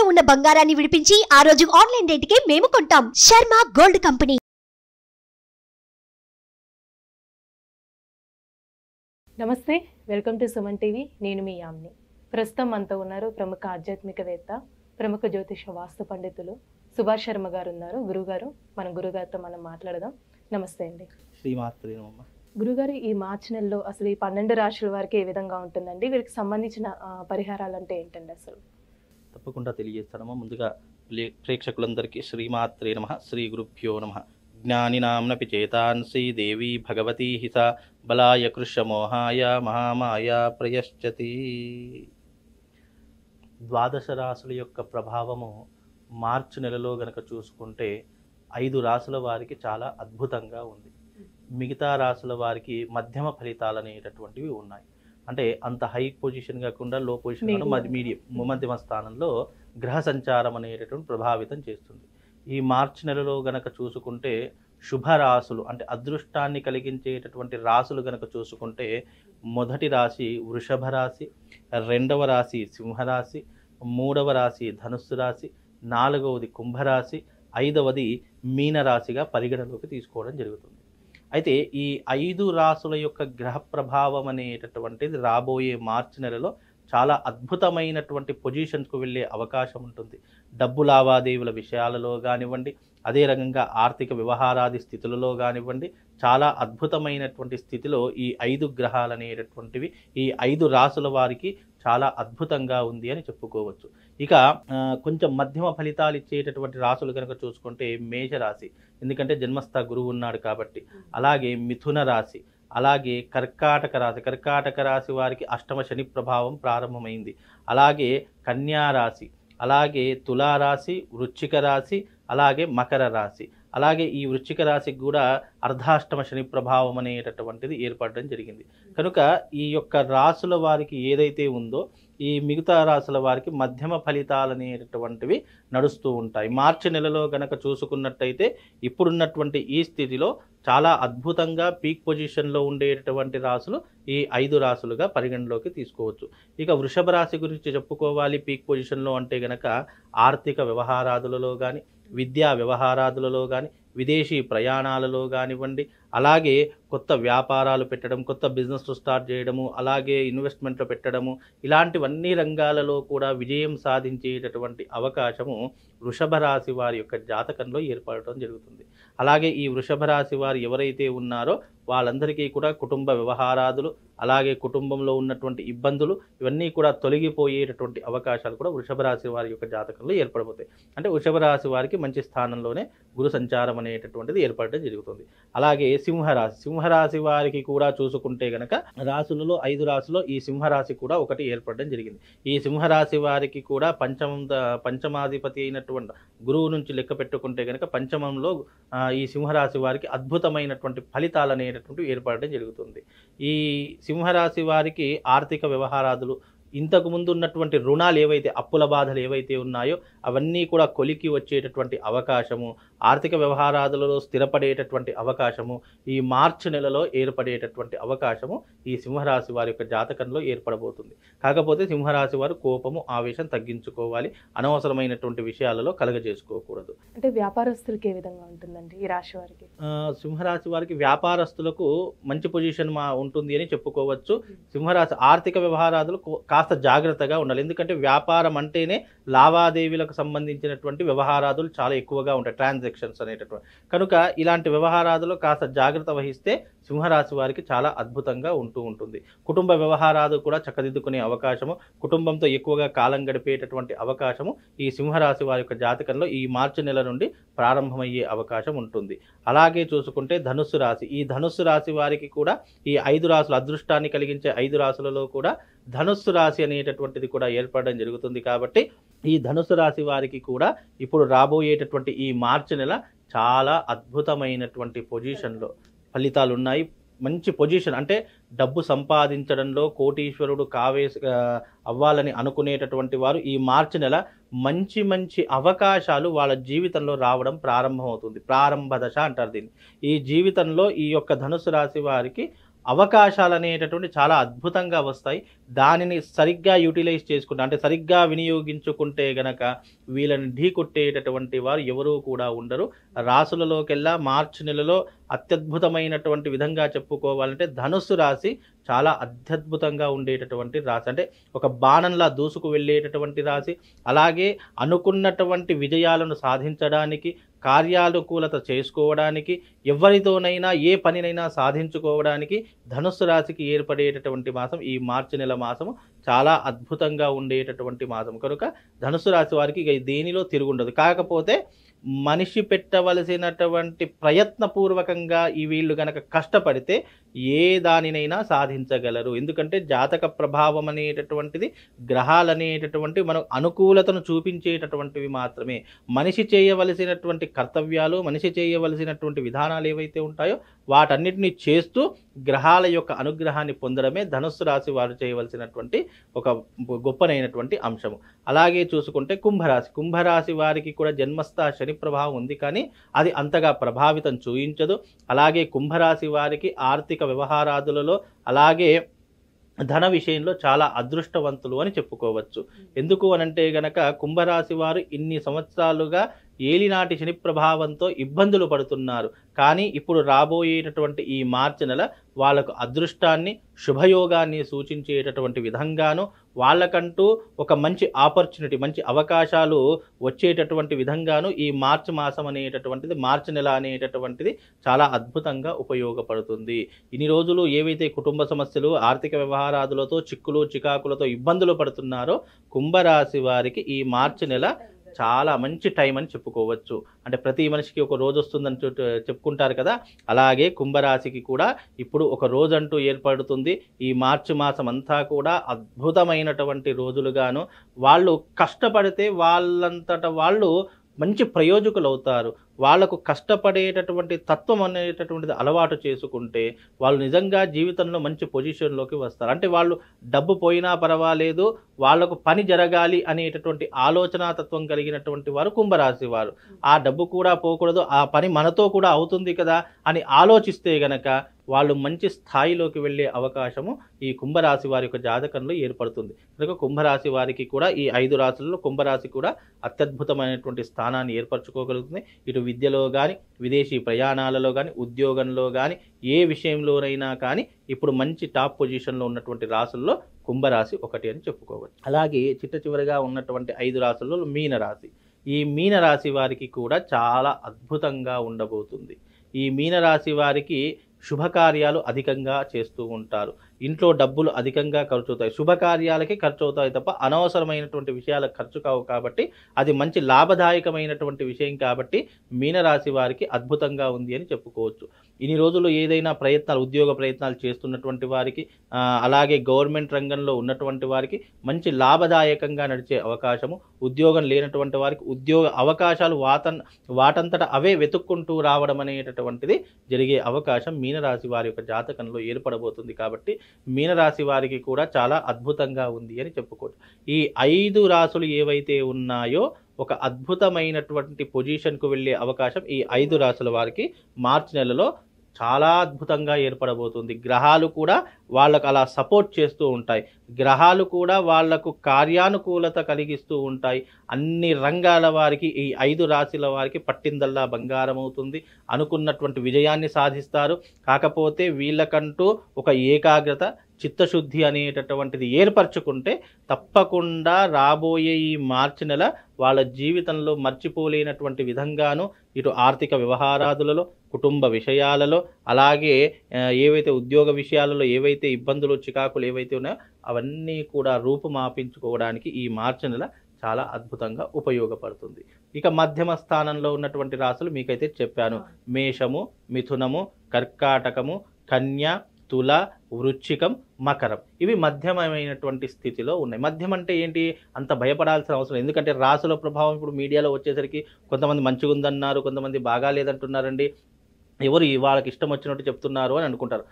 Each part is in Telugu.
తాకట్టులో ఉన్న బంగారాన్ని విడిపించి ఆ రోజు ఆన్లైన్ రేటుకే మేము కొంటాం శర్మ గోల్డ్ కంపెనీ నమస్తే వెల్కమ్ టు సుమన్ టీవీ నేను మీ యామ్ని ప్రస్తుతం మనతో ఉన్నారు ప్రముఖ ఆధ్యాత్మికవేత్త ప్రముఖ జ్యోతిష వాస్తు పండితులు సుభాష్ శర్మ గారు ఉన్నారు గురుగారు మన గురుగారితో మనం మాట్లాడదాం నమస్తే అండి గురుగారు ఈ మార్చి నెలలో అసలు ఈ పన్నెండు రాశుల వారికి ఏ విధంగా ఉంటుందండి వీరికి సంబంధించిన పరిహారాలు అంటే ఏంటండి అసలు తప్పకుండా తెలియజేస్తాడమ్మా ముందుగా ప్రేక్షకులందరికీ శ్రీమాత్రే నమ శ్రీ గురుభ్యో నమ జ్ఞానినాంనపి చేతాన్సి దేవీ భగవతీ హిత బలాయ కృష్యమోహాయ మహామాయ ప్రయశ్చతి ద్వాదశ రాసుల యొక్క ప్రభావము మార్చి నెలలో గనక చూసుకుంటే ఐదు రాసుల వారికి చాలా అద్భుతంగా ఉంది మిగతా రాసుల వారికి మధ్యమ ఫలితాలు అనేటటువంటివి ఉన్నాయి అంటే అంత హై పొజిషన్ కాకుండా లో పొజిషన్ మధ్య మీడియం మధ్యమ స్థానంలో గ్రహ సంచారం అనేటటువంటి ప్రభావితం చేస్తుంది ఈ మార్చ్ నెలలో గనక చూసుకుంటే శుభ రాసులు అంటే అదృష్టాన్ని కలిగించేటటువంటి రాసులు గనక చూసుకుంటే మొదటి రాశి వృషభ రాశి రెండవ రాశి సింహరాశి మూడవ రాశి ధనుస్సు రాశి నాలుగవది కుంభరాశి ఐదవది మీనరాశిగా పరిగణలోకి తీసుకోవడం జరుగుతుంది అయితే ఈ ఐదు రాసుల యొక్క గ్రహ ప్రభావం అనేటటువంటిది రాబోయే మార్చి నెలలో చాలా అద్భుతమైనటువంటి పొజిషన్స్కు వెళ్ళే అవకాశం ఉంటుంది డబ్బు లావాదేవీల విషయాలలో కానివ్వండి అదే రకంగా ఆర్థిక వ్యవహారాది స్థితులలో కానివ్వండి చాలా అద్భుతమైనటువంటి స్థితిలో ఈ ఐదు గ్రహాలు అనేటటువంటివి ఈ ఐదు రాసుల వారికి చాలా అద్భుతంగా ఉంది అని చెప్పుకోవచ్చు ఇక కొంచెం మధ్యమ ఫలితాలు ఇచ్చేటటువంటి రాసులు కనుక చూసుకుంటే మేషరాశి ఎందుకంటే జన్మస్థ గురువు ఉన్నాడు కాబట్టి అలాగే మిథున రాశి అలాగే కర్కాటక రాశి కర్కాటక రాశి వారికి అష్టమ శని ప్రభావం ప్రారంభమైంది అలాగే కన్యారాశి అలాగే తులారాశి వృచ్చిక రాశి అలాగే మకర రాశి అలాగే ఈ వృశ్చిక రాశికి కూడా అర్ధాష్టమ శని ప్రభావం అనేటటువంటిది ఏర్పడడం జరిగింది కనుక ఈ యొక్క రాసుల వారికి ఏదైతే ఉందో ఈ మిగతా రాసుల వారికి మధ్యమ ఫలితాలు అనేటటువంటివి నడుస్తూ ఉంటాయి మార్చి నెలలో గనక చూసుకున్నట్టయితే ఇప్పుడున్నటువంటి ఈ స్థితిలో చాలా అద్భుతంగా పీక్ పొజిషన్లో ఉండేటటువంటి రాసులు ఈ ఐదు రాసులుగా పరిగణలోకి తీసుకోవచ్చు ఇక వృషభ రాశి గురించి చెప్పుకోవాలి పీక్ పొజిషన్లో అంటే గనక ఆర్థిక వ్యవహారాదులలో కానీ విద్యా వ్యవహారాదులలో కానీ విదేశీ ప్రయాణాలలో కానివ్వండి అలాగే కొత్త వ్యాపారాలు పెట్టడం కొత్త బిజినెస్లు స్టార్ట్ చేయడము అలాగే ఇన్వెస్ట్మెంట్లు పెట్టడము ఇలాంటివన్నీ రంగాలలో కూడా విజయం సాధించేటటువంటి అవకాశము వృషభ రాశి వారి యొక్క జాతకంలో ఏర్పడటం జరుగుతుంది అలాగే ఈ వృషభ రాశి వారు ఎవరైతే ఉన్నారో వాళ్ళందరికీ కూడా కుటుంబ వ్యవహారాదులు అలాగే కుటుంబంలో ఉన్నటువంటి ఇబ్బందులు ఇవన్నీ కూడా తొలగిపోయేటటువంటి అవకాశాలు కూడా వృషభ రాశి వారి యొక్క జాతకంలో ఏర్పడబోతాయి అంటే వృషభ రాశి వారికి మంచి స్థానంలోనే గురు సంచారం అనేటటువంటిది ఏర్పడటం జరుగుతుంది అలాగే సింహరాశి సింహరాశి వారికి కూడా చూసుకుంటే గనక రాశులలో ఐదు రాసులో ఈ సింహరాశి కూడా ఒకటి ఏర్పడడం జరిగింది ఈ సింహరాశి వారికి కూడా పంచమ పంచమాధిపతి అయినటువంటి గురువు నుంచి లెక్క పెట్టుకుంటే గనక పంచమంలో ఈ సింహరాశి వారికి అద్భుతమైనటువంటి ఫలితాలు అనేటటువంటి ఏర్పడడం జరుగుతుంది ఈ సింహరాశి వారికి ఆర్థిక వ్యవహారాదులు ఇంతకు ముందు ఉన్నటువంటి రుణాలు ఏవైతే అప్పుల బాధలు ఏవైతే ఉన్నాయో అవన్నీ కూడా కొలికి వచ్చేటటువంటి అవకాశము ఆర్థిక వ్యవహారాదులలో స్థిరపడేటటువంటి అవకాశము ఈ మార్చి నెలలో ఏర్పడేటటువంటి అవకాశము ఈ సింహరాశి వారి యొక్క జాతకంలో ఏర్పడబోతుంది కాకపోతే సింహరాశి వారు కోపము ఆవేశం తగ్గించుకోవాలి అనవసరమైనటువంటి విషయాలలో కలగజేసుకోకూడదు అంటే వ్యాపారస్తులకి ఏ విధంగా ఉంటుందండి ఈ రాశి వారికి సింహరాశి వారికి వ్యాపారస్తులకు మంచి పొజిషన్ మా ఉంటుంది అని చెప్పుకోవచ్చు సింహరాశి ఆర్థిక వ్యవహారాదులు కాస్త జాగ్రత్తగా ఉండాలి ఎందుకంటే వ్యాపారం అంటేనే లావాదేవీలకు సంబంధించినటువంటి వ్యవహారాదులు చాలా ఎక్కువగా ఉంటాయి ట్రాన్సాక్షన్ రిస్ట్రిక్షన్స్ అనేటటువంటి కనుక ఇలాంటి వ్యవహారాదులు కాస్త జాగ్రత్త వహిస్తే సింహరాశి వారికి చాలా అద్భుతంగా ఉంటూ ఉంటుంది కుటుంబ వ్యవహారాలు కూడా చక్కదిద్దుకునే అవకాశము కుటుంబంతో ఎక్కువగా కాలం గడిపేటటువంటి అవకాశము ఈ సింహరాశి వారి యొక్క జాతకంలో ఈ మార్చి నెల నుండి ప్రారంభమయ్యే అవకాశం ఉంటుంది అలాగే చూసుకుంటే ధనుస్సు రాశి ఈ ధనుస్సు రాశి వారికి కూడా ఈ ఐదు రాసులు అదృష్టాన్ని కలిగించే ఐదు రాసులలో కూడా ధనుస్సు రాశి అనేటటువంటిది కూడా ఏర్పడడం జరుగుతుంది కాబట్టి ఈ ధనుసు రాశి వారికి కూడా ఇప్పుడు రాబోయేటటువంటి ఈ మార్చి నెల చాలా అద్భుతమైనటువంటి పొజిషన్లో ఫలితాలు ఉన్నాయి మంచి పొజిషన్ అంటే డబ్బు సంపాదించడంలో కోటీశ్వరుడు కావే అవ్వాలని అనుకునేటటువంటి వారు ఈ మార్చి నెల మంచి మంచి అవకాశాలు వాళ్ళ జీవితంలో రావడం ప్రారంభమవుతుంది ప్రారంభ దశ అంటారు దీన్ని ఈ జీవితంలో ఈ యొక్క ధనుసు రాశి వారికి అవకాశాలు అనేటటువంటి చాలా అద్భుతంగా వస్తాయి దానిని సరిగ్గా యూటిలైజ్ చేసుకుంటే అంటే సరిగ్గా వినియోగించుకుంటే గనక వీళ్ళని ఢీకొట్టేటటువంటి వారు ఎవరూ కూడా ఉండరు రాసులలోకెల్లా మార్చి నెలలో అత్యద్భుతమైనటువంటి విధంగా చెప్పుకోవాలంటే ధనుస్సు రాశి చాలా అత్యద్భుతంగా ఉండేటటువంటి రాశి అంటే ఒక బాణంలా దూసుకు వెళ్ళేటటువంటి రాశి అలాగే అనుకున్నటువంటి విజయాలను సాధించడానికి కార్యానుకూలత చేసుకోవడానికి ఎవరితోనైనా ఏ పనినైనా సాధించుకోవడానికి ధనుస్సు రాశికి ఏర్పడేటటువంటి మాసం ఈ మార్చి నెల మాసము చాలా అద్భుతంగా ఉండేటటువంటి మాసం కనుక ధనుసు రాశి వారికి దేనిలో తిరుగుండదు కాకపోతే మనిషి పెట్టవలసినటువంటి ప్రయత్నపూర్వకంగా ఈ వీళ్ళు కనుక కష్టపడితే ఏ దానినైనా సాధించగలరు ఎందుకంటే జాతక ప్రభావం అనేటటువంటిది గ్రహాలు అనేటటువంటి మనం అనుకూలతను చూపించేటటువంటివి మాత్రమే మనిషి చేయవలసినటువంటి కర్తవ్యాలు మనిషి చేయవలసినటువంటి విధానాలు ఏవైతే ఉంటాయో వాటన్నిటిని చేస్తూ గ్రహాల యొక్క అనుగ్రహాన్ని పొందడమే ధనుస్సు రాశి వారు చేయవలసినటువంటి ఒక గొప్పనైనటువంటి అంశము అలాగే చూసుకుంటే కుంభరాశి కుంభరాశి వారికి కూడా జన్మస్థ శని ప్రభావం ఉంది కానీ అది అంతగా ప్రభావితం చూయించదు అలాగే కుంభరాశి వారికి ఆర్థిక వ్యవహారాదులలో అలాగే ధన విషయంలో చాలా అదృష్టవంతులు అని చెప్పుకోవచ్చు ఎందుకు అనంటే గనక కుంభరాశి వారు ఇన్ని సంవత్సరాలుగా ఏలినాటి శని ప్రభావంతో ఇబ్బందులు పడుతున్నారు కానీ ఇప్పుడు రాబోయేటటువంటి ఈ మార్చి నెల వాళ్లకు అదృష్టాన్ని శుభయోగాన్ని సూచించేటటువంటి విధంగాను వాళ్ళకంటూ ఒక మంచి ఆపర్చునిటీ మంచి అవకాశాలు వచ్చేటటువంటి విధంగాను ఈ మార్చి మాసం అనేటటువంటిది మార్చి నెల అనేటటువంటిది చాలా అద్భుతంగా ఉపయోగపడుతుంది ఇన్ని రోజులు ఏవైతే కుటుంబ సమస్యలు ఆర్థిక వ్యవహారాదులతో చిక్కులు చికాకులతో ఇబ్బందులు పడుతున్నారో కుంభరాశి వారికి ఈ మార్చి నెల చాలా మంచి టైం అని చెప్పుకోవచ్చు అంటే ప్రతి మనిషికి ఒక రోజు వస్తుందని చెప్పుకుంటారు కదా అలాగే కుంభరాశికి కూడా ఇప్పుడు ఒక రోజు అంటూ ఏర్పడుతుంది ఈ మార్చి మాసం అంతా కూడా అద్భుతమైనటువంటి రోజులుగాను వాళ్ళు కష్టపడితే వాళ్ళంతట వాళ్ళు మంచి ప్రయోజకులు అవుతారు వాళ్లకు కష్టపడేటటువంటి తత్వం అనేటటువంటిది అలవాటు చేసుకుంటే వాళ్ళు నిజంగా జీవితంలో మంచి పొజిషన్లోకి వస్తారు అంటే వాళ్ళు డబ్బు పోయినా పర్వాలేదు వాళ్లకు పని జరగాలి అనేటటువంటి ఆలోచన తత్వం కలిగినటువంటి వారు కుంభరాశి వారు ఆ డబ్బు కూడా పోకూడదు ఆ పని మనతో కూడా అవుతుంది కదా అని ఆలోచిస్తే గనక వాళ్ళు మంచి స్థాయిలోకి వెళ్ళే అవకాశము ఈ కుంభరాశి వారి యొక్క జాతకంలో ఏర్పడుతుంది కనుక కుంభరాశి వారికి కూడా ఈ ఐదు రాశులలో కుంభరాశి కూడా అత్యద్భుతమైనటువంటి స్థానాన్ని ఏర్పరచుకోగలుగుతుంది ఇటు విద్యలో కానీ విదేశీ ప్రయాణాలలో కానీ ఉద్యోగంలో కానీ ఏ విషయంలోనైనా కానీ ఇప్పుడు మంచి టాప్ పొజిషన్లో ఉన్నటువంటి రాశుల్లో కుంభరాశి ఒకటి అని చెప్పుకోవచ్చు అలాగే చిట్ట చివరిగా ఉన్నటువంటి ఐదు రాశుల్లో మీనరాశి ఈ మీనరాశి వారికి కూడా చాలా అద్భుతంగా ఉండబోతుంది ఈ మీనరాశి వారికి శుభకార్యాలు అధికంగా చేస్తూ ఉంటారు ఇంట్లో డబ్బులు అధికంగా ఖర్చు అవుతాయి శుభకార్యాలకి ఖర్చు అవుతాయి తప్ప అనవసరమైనటువంటి విషయాలకు ఖర్చు కావు కాబట్టి అది మంచి లాభదాయకమైనటువంటి విషయం కాబట్టి మీనరాశి వారికి అద్భుతంగా ఉంది అని చెప్పుకోవచ్చు ఇన్ని రోజుల్లో ఏదైనా ప్రయత్నాలు ఉద్యోగ ప్రయత్నాలు చేస్తున్నటువంటి వారికి అలాగే గవర్నమెంట్ రంగంలో ఉన్నటువంటి వారికి మంచి లాభదాయకంగా నడిచే అవకాశము ఉద్యోగం లేనటువంటి వారికి ఉద్యోగ అవకాశాలు వాతన్ వాటంతట అవే వెతుక్కుంటూ రావడం అనేటటువంటిది జరిగే అవకాశం మీనరాశి వారి యొక్క జాతకంలో ఏర్పడబోతుంది కాబట్టి మీనరాశి వారికి కూడా చాలా అద్భుతంగా ఉంది అని చెప్పుకోవచ్చు ఈ ఐదు రాసులు ఏవైతే ఉన్నాయో ఒక అద్భుతమైనటువంటి పొజిషన్కు వెళ్ళే అవకాశం ఈ ఐదు రాసుల వారికి మార్చి నెలలో చాలా అద్భుతంగా ఏర్పడబోతుంది గ్రహాలు కూడా వాళ్ళకు అలా సపోర్ట్ చేస్తూ ఉంటాయి గ్రహాలు కూడా వాళ్లకు కార్యానుకూలత కలిగిస్తూ ఉంటాయి అన్ని రంగాల వారికి ఈ ఐదు రాశుల వారికి పట్టిందల్లా బంగారం అవుతుంది అనుకున్నటువంటి విజయాన్ని సాధిస్తారు కాకపోతే వీళ్ళకంటూ ఒక ఏకాగ్రత చిత్తశుద్ధి అనేటటువంటిది ఏర్పరచుకుంటే తప్పకుండా రాబోయే ఈ మార్చి నెల వాళ్ళ జీవితంలో మర్చిపోలేనటువంటి విధంగాను ఇటు ఆర్థిక వ్యవహారాదులలో కుటుంబ విషయాలలో అలాగే ఏవైతే ఉద్యోగ విషయాలలో ఏవైతే ఇబ్బందులు చికాకులు ఏవైతే ఉన్నాయో అవన్నీ కూడా రూపుమాపించుకోవడానికి ఈ మార్చి నెల చాలా అద్భుతంగా ఉపయోగపడుతుంది ఇక మధ్యమ స్థానంలో ఉన్నటువంటి రాసులు మీకైతే చెప్పాను మేషము మిథునము కర్కాటకము కన్య తుల వృచ్చికం మకరం ఇవి మధ్యమైనటువంటి స్థితిలో ఉన్నాయి మధ్యం అంటే ఏంటి అంత భయపడాల్సిన అవసరం ఎందుకంటే రాసుల ప్రభావం ఇప్పుడు మీడియాలో వచ్చేసరికి కొంతమంది మంచిగా ఉందన్నారు కొంతమంది బాగా లేదంటున్నారండి ఎవరు వాళ్ళకి ఇష్టం వచ్చినట్టు చెప్తున్నారు అని అనుకుంటారు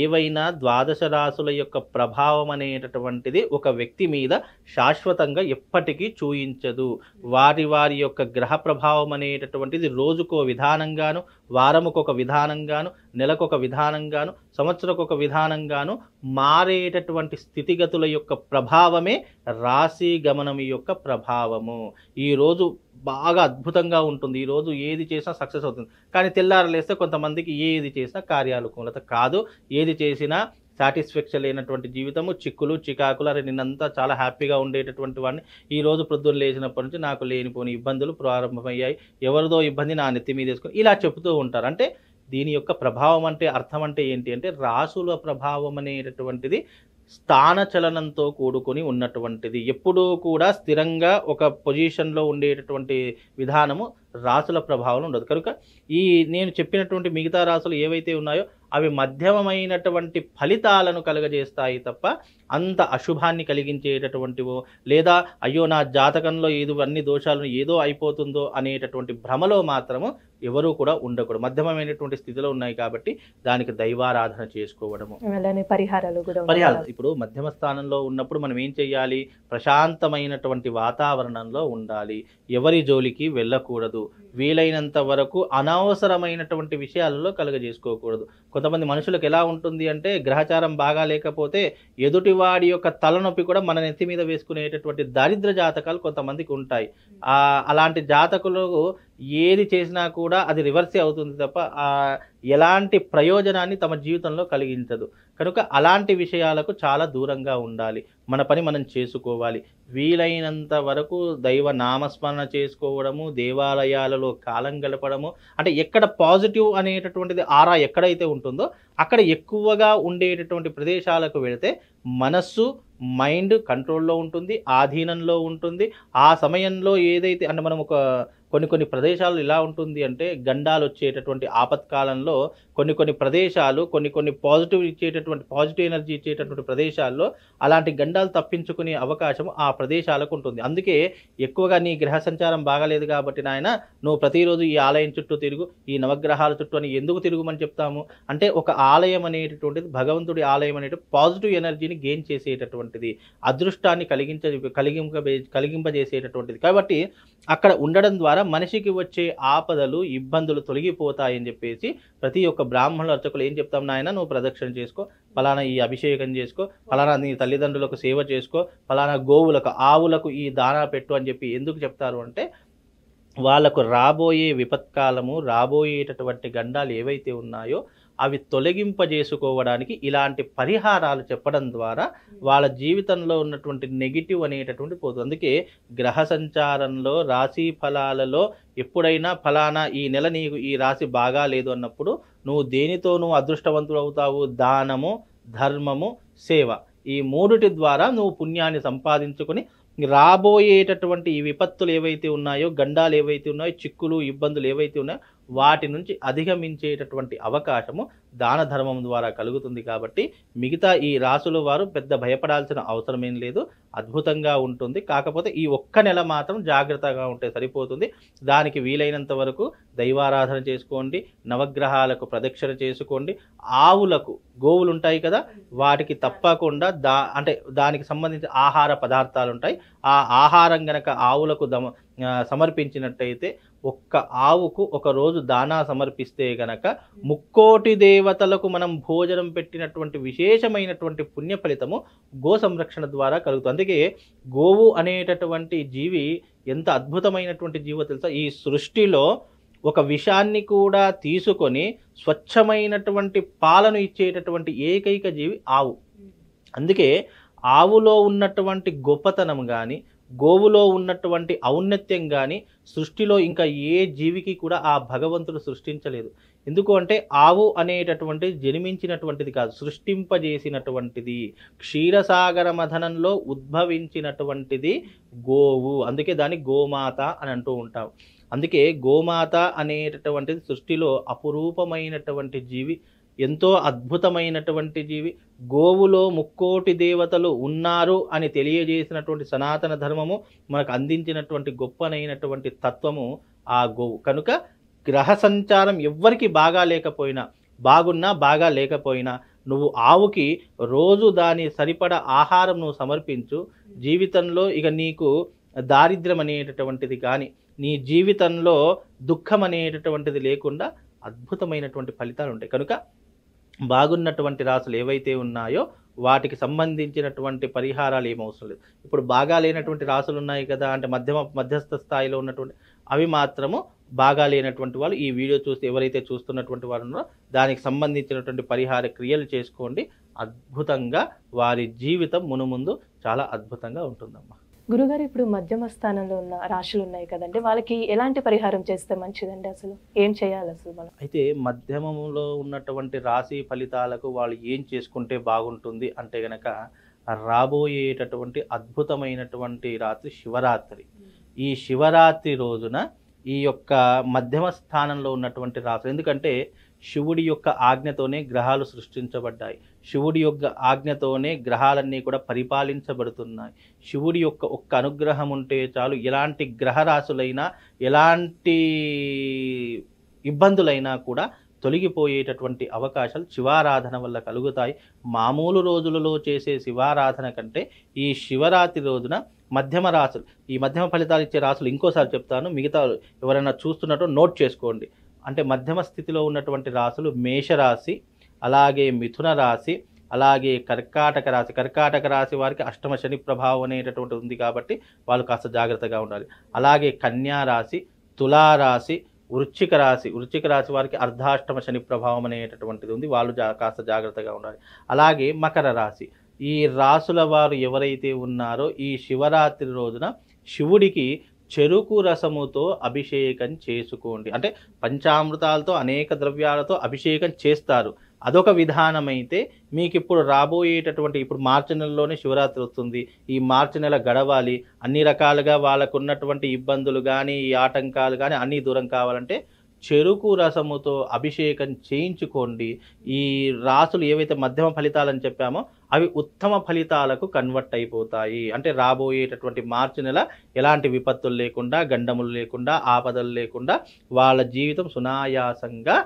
ఏవైనా ద్వాదశ రాసుల యొక్క ప్రభావం అనేటటువంటిది ఒక వ్యక్తి మీద శాశ్వతంగా ఎప్పటికీ చూయించదు వారి వారి యొక్క గ్రహ ప్రభావం అనేటటువంటిది రోజుకో విధానంగాను వారముకొక విధానంగాను నెలకొక విధానంగాను సంవత్సరకొక విధానంగాను మారేటటువంటి స్థితిగతుల యొక్క ప్రభావమే రాశి గమనం యొక్క ప్రభావము ఈరోజు బాగా అద్భుతంగా ఉంటుంది ఈరోజు ఏది చేసినా సక్సెస్ అవుతుంది కానీ తెల్లారలేస్తే కొంతమందికి ఏది చేసినా కార్యానుకూలత కాదు ఏది చేసినా సాటిస్ఫాక్షన్ లేనటువంటి జీవితము చిక్కులు చికాకులు అరే నిన్నంతా చాలా హ్యాపీగా ఉండేటటువంటి వాడిని ఈరోజు ప్రొద్దున లేచినప్పటి నుంచి నాకు లేనిపోని ఇబ్బందులు ప్రారంభమయ్యాయి ఎవరిదో ఇబ్బంది నా నెత్తి మీద వేసుకొని ఇలా చెబుతూ ఉంటారు అంటే దీని యొక్క ప్రభావం అంటే అర్థం అంటే ఏంటి అంటే రాసుల ప్రభావం అనేటటువంటిది స్థాన చలనంతో కూడుకొని ఉన్నటువంటిది ఎప్పుడూ కూడా స్థిరంగా ఒక పొజిషన్లో ఉండేటటువంటి విధానము రాసుల ప్రభావం ఉండదు కనుక ఈ నేను చెప్పినటువంటి మిగతా రాసులు ఏవైతే ఉన్నాయో అవి మధ్యమైనటువంటి ఫలితాలను కలుగజేస్తాయి తప్ప అంత అశుభాన్ని కలిగించేటటువంటివో లేదా అయ్యో నా జాతకంలో ఏదో అన్ని దోషాలను ఏదో అయిపోతుందో అనేటటువంటి భ్రమలో మాత్రము ఎవరూ కూడా ఉండకూడదు మధ్యమమైనటువంటి స్థితిలో ఉన్నాయి కాబట్టి దానికి దైవారాధన చేసుకోవడము పరిహారాలు కూడా పరిహారాలు ఇప్పుడు మధ్యమ స్థానంలో ఉన్నప్పుడు మనం ఏం చేయాలి ప్రశాంతమైనటువంటి వాతావరణంలో ఉండాలి ఎవరి జోలికి వెళ్ళకూడదు వీలైనంత వరకు అనవసరమైనటువంటి విషయాలలో కలుగజేసుకోకూడదు కొంతమంది మనుషులకు ఎలా ఉంటుంది అంటే గ్రహచారం బాగా లేకపోతే ఎదుటివాడి యొక్క తలనొప్పి కూడా మన నెత్తి మీద వేసుకునేటటువంటి దారిద్ర జాతకాలు కొంతమందికి ఉంటాయి అలాంటి జాతకులకు ఏది చేసినా కూడా అది రివర్సే అవుతుంది తప్ప ఎలాంటి ప్రయోజనాన్ని తమ జీవితంలో కలిగించదు కనుక అలాంటి విషయాలకు చాలా దూరంగా ఉండాలి మన పని మనం చేసుకోవాలి వీలైనంత వరకు దైవ నామస్మరణ చేసుకోవడము దేవాలయాలలో కాలం గడపడము అంటే ఎక్కడ పాజిటివ్ అనేటటువంటిది ఆరా ఎక్కడైతే ఉంటుందో అక్కడ ఎక్కువగా ఉండేటటువంటి ప్రదేశాలకు వెళితే మనస్సు మైండ్ కంట్రోల్లో ఉంటుంది ఆధీనంలో ఉంటుంది ఆ సమయంలో ఏదైతే అంటే మనం ఒక కొన్ని కొన్ని ప్రదేశాలు ఇలా ఉంటుంది అంటే గండాలు వచ్చేటటువంటి ఆపత్కాలంలో కొన్ని కొన్ని ప్రదేశాలు కొన్ని కొన్ని పాజిటివ్ ఇచ్చేటటువంటి పాజిటివ్ ఎనర్జీ ఇచ్చేటటువంటి ప్రదేశాల్లో అలాంటి గండాలు తప్పించుకునే అవకాశం ఆ ప్రదేశాలకు ఉంటుంది అందుకే ఎక్కువగా నీ గ్రహ సంచారం బాగాలేదు కాబట్టి నాయన నువ్వు ప్రతిరోజు ఈ ఆలయం చుట్టూ తిరుగు ఈ నవగ్రహాల చుట్టూ అని ఎందుకు తిరుగుమని చెప్తాము అంటే ఒక ఆలయం అనేటటువంటిది భగవంతుడి ఆలయం అనేది పాజిటివ్ ఎనర్జీని గెయిన్ చేసేటటువంటిది అదృష్టాన్ని కలిగించ కలిగింప కలిగింపజేసేటటువంటిది కాబట్టి అక్కడ ఉండడం ద్వారా ద్వారా మనిషికి వచ్చే ఆపదలు ఇబ్బందులు తొలగిపోతాయని చెప్పేసి ప్రతి ఒక్క బ్రాహ్మణులు అర్చకులు ఏం చెప్తాం నాయన నువ్వు ప్రదక్షిణ చేసుకో ఫలానా ఈ అభిషేకం చేసుకో ఫలానా నీ తల్లిదండ్రులకు సేవ చేసుకో ఫలానా గోవులకు ఆవులకు ఈ దానా పెట్టు అని చెప్పి ఎందుకు చెప్తారు అంటే వాళ్లకు రాబోయే విపత్కాలము రాబోయేటటువంటి గండాలు ఏవైతే ఉన్నాయో అవి తొలగింపజేసుకోవడానికి ఇలాంటి పరిహారాలు చెప్పడం ద్వారా hmm. వాళ్ళ జీవితంలో ఉన్నటువంటి నెగిటివ్ అనేటటువంటి పోతుంది అందుకే గ్రహ సంచారంలో రాశి ఫలాలలో ఎప్పుడైనా ఫలానా ఈ నెల నీకు ఈ రాశి బాగా లేదు అన్నప్పుడు నువ్వు దేనితో నువ్వు అదృష్టవంతుడు అవుతావు దానము ధర్మము సేవ ఈ మూడుటి ద్వారా నువ్వు పుణ్యాన్ని సంపాదించుకొని రాబోయేటటువంటి ఈ విపత్తులు ఏవైతే ఉన్నాయో గండాలు ఏవైతే ఉన్నాయో చిక్కులు ఇబ్బందులు ఏవైతే ఉన్నాయో వాటి నుంచి అధిగమించేటటువంటి అవకాశము దాన ధర్మం ద్వారా కలుగుతుంది కాబట్టి మిగతా ఈ రాసుల వారు పెద్ద భయపడాల్సిన అవసరం ఏం లేదు అద్భుతంగా ఉంటుంది కాకపోతే ఈ ఒక్క నెల మాత్రం జాగ్రత్తగా ఉంటే సరిపోతుంది దానికి వీలైనంత వరకు దైవారాధన చేసుకోండి నవగ్రహాలకు ప్రదక్షిణ చేసుకోండి ఆవులకు గోవులు ఉంటాయి కదా వాటికి తప్పకుండా దా అంటే దానికి సంబంధించిన ఆహార పదార్థాలు ఉంటాయి ఆ ఆహారం గనక ఆవులకు దమ సమర్పించినట్టయితే ఒక్క ఆవుకు ఒక రోజు దానా సమర్పిస్తే గనక ముక్కోటి దేవ దేవతలకు మనం భోజనం పెట్టినటువంటి విశేషమైనటువంటి పుణ్య ఫలితము గో సంరక్షణ ద్వారా కలుగుతుంది అందుకే గోవు అనేటటువంటి జీవి ఎంత అద్భుతమైనటువంటి జీవ తెలుసా ఈ సృష్టిలో ఒక విషాన్ని కూడా తీసుకొని స్వచ్ఛమైనటువంటి పాలను ఇచ్చేటటువంటి ఏకైక జీవి ఆవు అందుకే ఆవులో ఉన్నటువంటి గొప్పతనం కానీ గోవులో ఉన్నటువంటి ఔన్నత్యం కానీ సృష్టిలో ఇంకా ఏ జీవికి కూడా ఆ భగవంతుడు సృష్టించలేదు ఎందుకు అంటే ఆవు అనేటటువంటిది జన్మించినటువంటిది కాదు సృష్టింపజేసినటువంటిది క్షీరసాగర మథనంలో ఉద్భవించినటువంటిది గోవు అందుకే దాన్ని గోమాత అని అంటూ ఉంటాం అందుకే గోమాత అనేటటువంటిది సృష్టిలో అపురూపమైనటువంటి జీవి ఎంతో అద్భుతమైనటువంటి జీవి గోవులో ముక్కోటి దేవతలు ఉన్నారు అని తెలియజేసినటువంటి సనాతన ధర్మము మనకు అందించినటువంటి గొప్పనైనటువంటి తత్వము ఆ గోవు కనుక గ్రహ సంచారం ఎవ్వరికి బాగా లేకపోయినా బాగున్నా బాగా లేకపోయినా నువ్వు ఆవుకి రోజు దాని సరిపడ ఆహారం నువ్వు సమర్పించు జీవితంలో ఇక నీకు దారిద్ర్యం అనేటటువంటిది కానీ నీ జీవితంలో దుఃఖం అనేటటువంటిది లేకుండా అద్భుతమైనటువంటి ఫలితాలు ఉంటాయి కనుక బాగున్నటువంటి రాసులు ఏవైతే ఉన్నాయో వాటికి సంబంధించినటువంటి పరిహారాలు ఏమవసరం లేదు ఇప్పుడు బాగా లేనటువంటి రాసులు ఉన్నాయి కదా అంటే మధ్యమ మధ్యస్థ స్థాయిలో ఉన్నటువంటి అవి మాత్రము బాగా లేనటువంటి వాళ్ళు ఈ వీడియో చూస్తే ఎవరైతే చూస్తున్నటువంటి వారు ఉన్నారో దానికి సంబంధించినటువంటి పరిహార క్రియలు చేసుకోండి అద్భుతంగా వారి జీవితం మునుముందు చాలా అద్భుతంగా ఉంటుందమ్మా గురుగారు ఇప్పుడు మధ్యమ స్థానంలో ఉన్న రాశులు ఉన్నాయి కదండి వాళ్ళకి ఎలాంటి పరిహారం చేస్తే మంచిదండి అసలు ఏం చేయాలి అసలు మనం అయితే మధ్యమంలో ఉన్నటువంటి రాశి ఫలితాలకు వాళ్ళు ఏం చేసుకుంటే బాగుంటుంది అంటే గనక రాబోయేటటువంటి అద్భుతమైనటువంటి రాత్రి శివరాత్రి ఈ శివరాత్రి రోజున ఈ యొక్క మధ్యమ స్థానంలో ఉన్నటువంటి రాశులు ఎందుకంటే శివుడి యొక్క ఆజ్ఞతోనే గ్రహాలు సృష్టించబడ్డాయి శివుడి యొక్క ఆజ్ఞతోనే గ్రహాలన్నీ కూడా పరిపాలించబడుతున్నాయి శివుడి యొక్క ఒక్క అనుగ్రహం ఉంటే చాలు ఎలాంటి గ్రహరాశులైనా ఎలాంటి ఇబ్బందులైనా కూడా తొలగిపోయేటటువంటి అవకాశాలు శివారాధన వల్ల కలుగుతాయి మామూలు రోజులలో చేసే శివారాధన కంటే ఈ శివరాత్రి రోజున మధ్యమ రాసులు ఈ మధ్యమ ఫలితాలు ఇచ్చే రాసులు ఇంకోసారి చెప్తాను మిగతా ఎవరైనా చూస్తున్నట్టు నోట్ చేసుకోండి అంటే మధ్యమ స్థితిలో ఉన్నటువంటి రాశులు మేషరాశి అలాగే మిథున రాశి అలాగే కర్కాటక రాశి కర్కాటక రాశి వారికి అష్టమ శని ప్రభావం అనేటటువంటి ఉంది కాబట్టి వాళ్ళు కాస్త జాగ్రత్తగా ఉండాలి అలాగే కన్యా రాశి తులారాశి వృచ్చిక రాశి వృచ్చిక రాశి వారికి అర్ధాష్టమ శని ప్రభావం అనేటటువంటిది ఉంది వాళ్ళు జా కాస్త జాగ్రత్తగా ఉండాలి అలాగే మకర రాశి ఈ రాసుల వారు ఎవరైతే ఉన్నారో ఈ శివరాత్రి రోజున శివుడికి చెరుకు రసముతో అభిషేకం చేసుకోండి అంటే పంచామృతాలతో అనేక ద్రవ్యాలతో అభిషేకం చేస్తారు అదొక విధానమైతే మీకు ఇప్పుడు రాబోయేటటువంటి ఇప్పుడు మార్చి నెలలోనే శివరాత్రి వస్తుంది ఈ మార్చి నెల గడవాలి అన్ని రకాలుగా వాళ్ళకున్నటువంటి ఇబ్బందులు కానీ ఈ ఆటంకాలు కానీ అన్నీ దూరం కావాలంటే చెరుకు రసముతో అభిషేకం చేయించుకోండి ఈ రాసులు ఏవైతే మధ్యమ ఫలితాలని చెప్పామో అవి ఉత్తమ ఫలితాలకు కన్వర్ట్ అయిపోతాయి అంటే రాబోయేటటువంటి మార్చి నెల ఎలాంటి విపత్తులు లేకుండా గండములు లేకుండా ఆపదలు లేకుండా వాళ్ళ జీవితం సునాయాసంగా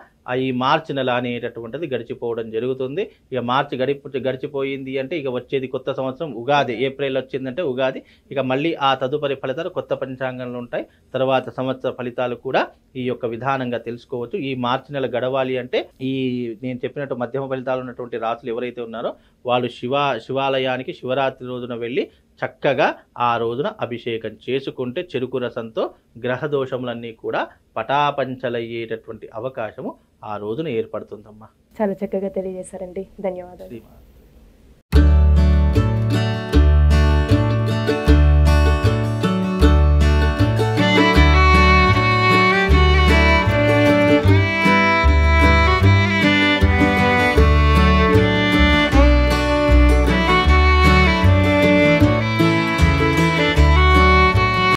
ఈ మార్చి నెల అనేటటువంటిది గడిచిపోవడం జరుగుతుంది ఇక మార్చి గడిపి గడిచిపోయింది అంటే ఇక వచ్చేది కొత్త సంవత్సరం ఉగాది ఏప్రిల్ వచ్చిందంటే ఉగాది ఇక మళ్ళీ ఆ తదుపరి ఫలితాలు కొత్త పంచాంగంలో ఉంటాయి తర్వాత సంవత్సర ఫలితాలు కూడా ఈ యొక్క విధానంగా తెలుసుకోవచ్చు ఈ మార్చి నెల గడవాలి అంటే ఈ నేను చెప్పినట్టు మధ్యమ ఫలితాలు ఉన్నటువంటి రాసులు ఎవరైతే ఉన్నారో వాళ్ళు శివ శివాలయానికి శివరాత్రి రోజున వెళ్ళి చక్కగా ఆ రోజున అభిషేకం చేసుకుంటే చెరుకు రసంతో గ్రహ దోషములన్నీ కూడా పటాపంచలయ్యేటటువంటి అవకాశము ఆ రోజున ఏర్పడుతుందమ్మా చాలా చక్కగా తెలియజేశారండి ధన్యవాదాలు